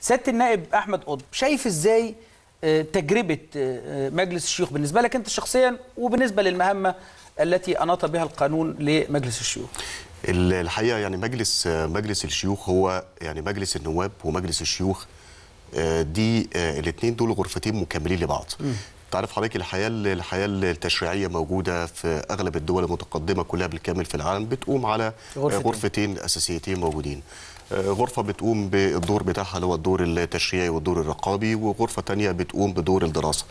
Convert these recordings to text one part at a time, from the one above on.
سياده النائب احمد قطب شايف ازاي آه، تجربه آه، آه، مجلس الشيوخ بالنسبه لك انت شخصيا وبالنسبه للمهمه التي اناط بها القانون لمجلس الشيوخ الحقيقه يعني مجلس مجلس الشيوخ هو يعني مجلس النواب ومجلس الشيوخ دي الاثنين دول غرفتين مكملين لبعض تعرف حضرتك الحياه الحياه التشريعيه موجوده في اغلب الدول المتقدمه كلها بالكامل في العالم بتقوم على غرفتين, غرفتين اساسيتين موجودين غرفه بتقوم بالدور بتاعها اللي هو الدور التشريعي والدور الرقابي وغرفه تانية بتقوم بدور الدراسه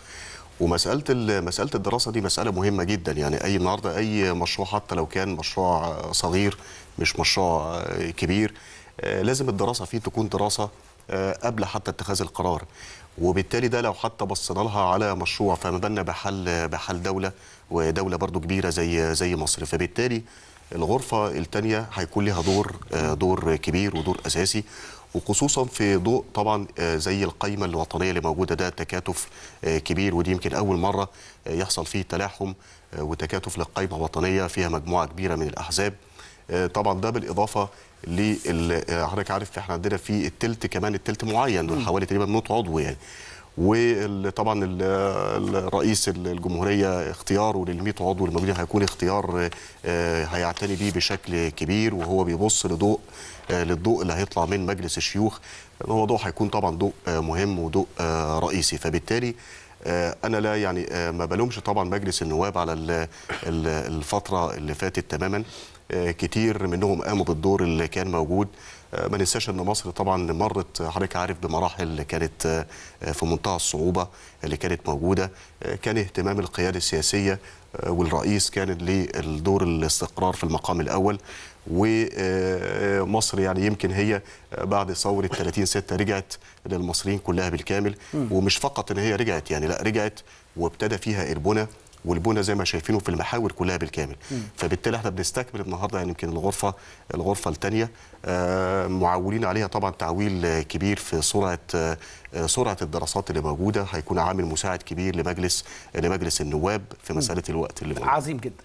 ومساله مساله الدراسه دي مساله مهمه جدا يعني اي النهارده اي مشروع حتى لو كان مشروع صغير مش مشروع كبير آه، لازم الدراسه فيه تكون دراسه آه، قبل حتى اتخاذ القرار وبالتالي ده لو حتى بصينا لها على مشروع فما بالنا بحل بحل دوله ودوله برضو كبيره زي زي مصر فبالتالي الغرفه الثانيه هيكون لها دور آه، دور كبير ودور اساسي وخصوصا في ضوء طبعا آه، زي القايمه الوطنيه اللي موجوده ده تكاتف آه، كبير ودي يمكن اول مره يحصل فيه تلاحم وتكاتف للقايمه الوطنيه فيها مجموعه كبيره من الاحزاب طبعا ده بالاضافه لحضرتك عارف احنا عندنا في التلت كمان التلت معين حوالي تقريبا 100 عضو يعني وطبعا الرئيس الجمهوريه اختياره لل 100 عضو الموجودين هيكون اختيار آه، هيعتني بيه بشكل كبير وهو بيبص لضوء آه، للضوء اللي هيطلع من مجلس الشيوخ هو ضوء هيكون طبعا ضوء آه، مهم وضوء رئيسي فبالتالي انا لا يعني ما بلومش طبعا مجلس النواب على الفتره اللي فاتت تماما كتير منهم قاموا بالدور اللي كان موجود آه، ما ننساش ان مصر طبعا مرت آه، حضرتك عارف بمراحل كانت آه، في منتهى الصعوبه اللي كانت موجوده كان اهتمام القياده السياسيه والرئيس كان للدور الاستقرار في المقام الاول ومصر يعني يمكن هي بعد ثوره 30 6 رجعت للمصريين كلها بالكامل ومش فقط ان هي رجعت يعني لا رجعت وابتدى فيها البنى والبنى زي ما شايفينه في المحاور كلها بالكامل مم. فبالتالي احنا بنستكمل النهارده يعني يمكن الغرفه الغرفه الثانيه آه، معولين عليها طبعا تعويل كبير في سرعه آه، سرعه الدراسات اللي موجوده هيكون عامل مساعد كبير لمجلس لمجلس النواب في مساله الوقت اللي موجود. عظيم جدا